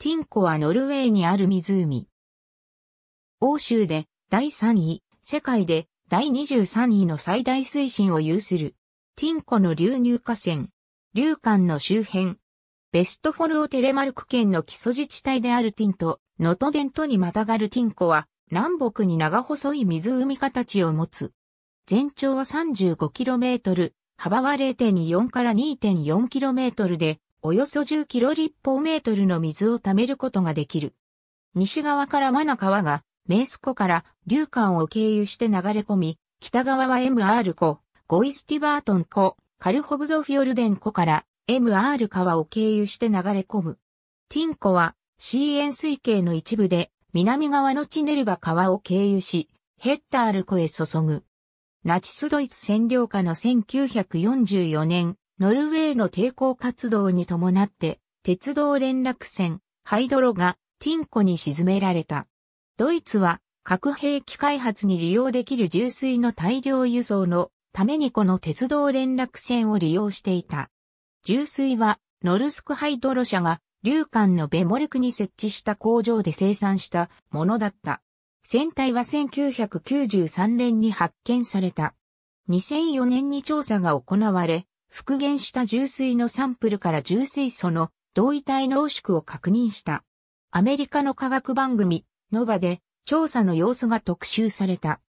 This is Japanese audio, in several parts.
ティンコはノルウェーにある湖。欧州で第3位、世界で第23位の最大水深を有する。ティンコの流入河川、流間の周辺。ベストフォルオテレマルク県の基礎自治体であるティンと、ノトデントにまたがるティンコは、南北に長細い湖形を持つ。全長は 35km、幅は0.4から 2.4km で、およそ10キロ立方メートルの水を貯めることができる。西側からマナ川が、メース湖から流管を経由して流れ込み、北側は MR 湖、ゴイスティバートン湖、カルホブドフィオルデン湖から MR 川を経由して流れ込む。ティン湖は CN 水系の一部で南側のチネルバ川を経由し、ヘッタール湖へ注ぐ。ナチスドイツ占領下の1944年、ノルウェーの抵抗活動に伴って、鉄道連絡船、ハイドロがティンコに沈められた。ドイツは核兵器開発に利用できる重水の大量輸送のためにこの鉄道連絡船を利用していた。重水はノルスクハイドロ社が竜間のベモルクに設置した工場で生産したものだった。船体は1993年に発見された。2004年に調査が行われ、復元した重水のサンプルから重水素の同位体濃縮を確認した。アメリカの科学番組、ノバで調査の様子が特集された。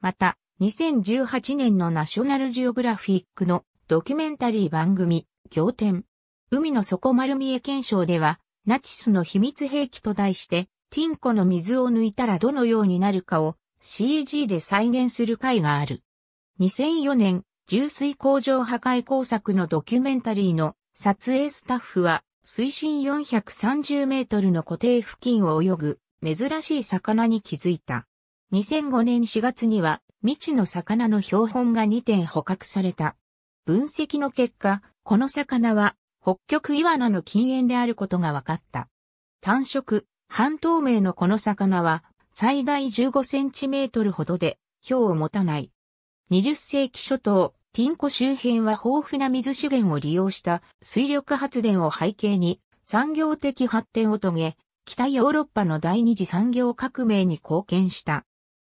また、2018年のナショナルジオグラフィックのドキュメンタリー番組、経天。海の底丸見え検証では、ナチスの秘密兵器と題して、ティンコの水を抜いたらどのようになるかを CG で再現する回がある。2004年、重水工場破壊工作のドキュメンタリーの撮影スタッフは水深430メートルの固定付近を泳ぐ珍しい魚に気づいた。2005年4月には未知の魚の標本が2点捕獲された。分析の結果、この魚は北極イワナの禁煙であることが分かった。単色、半透明のこの魚は最大15センチメートルほどで、氷を持たない。20世紀初頭、ティンコ周辺は豊富な水資源を利用した水力発電を背景に産業的発展を遂げ、北ヨーロッパの第二次産業革命に貢献した。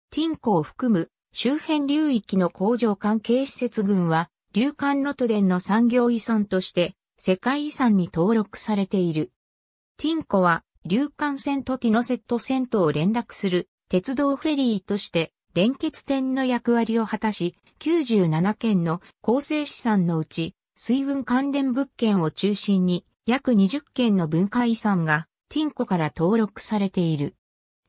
ティンコを含む周辺流域の工場関係施設群は、流管ロトデンの産業遺産として世界遺産に登録されている。ティンコは流管線とティノセット線とを連絡する鉄道フェリーとして連結点の役割を果たし、97件の構成資産のうち、水分関連物件を中心に約20件の文化遺産がティンコから登録されている。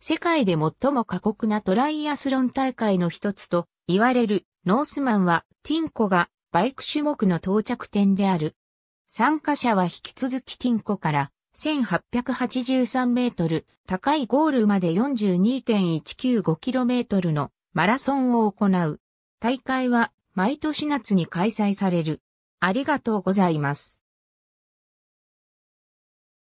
世界で最も過酷なトライアスロン大会の一つと言われるノースマンはティンコがバイク種目の到着点である。参加者は引き続きティンコから1883メートル、高いゴールまで 42.195km のマラソンを行う。大会は毎年夏に開催される。ありがとうございます。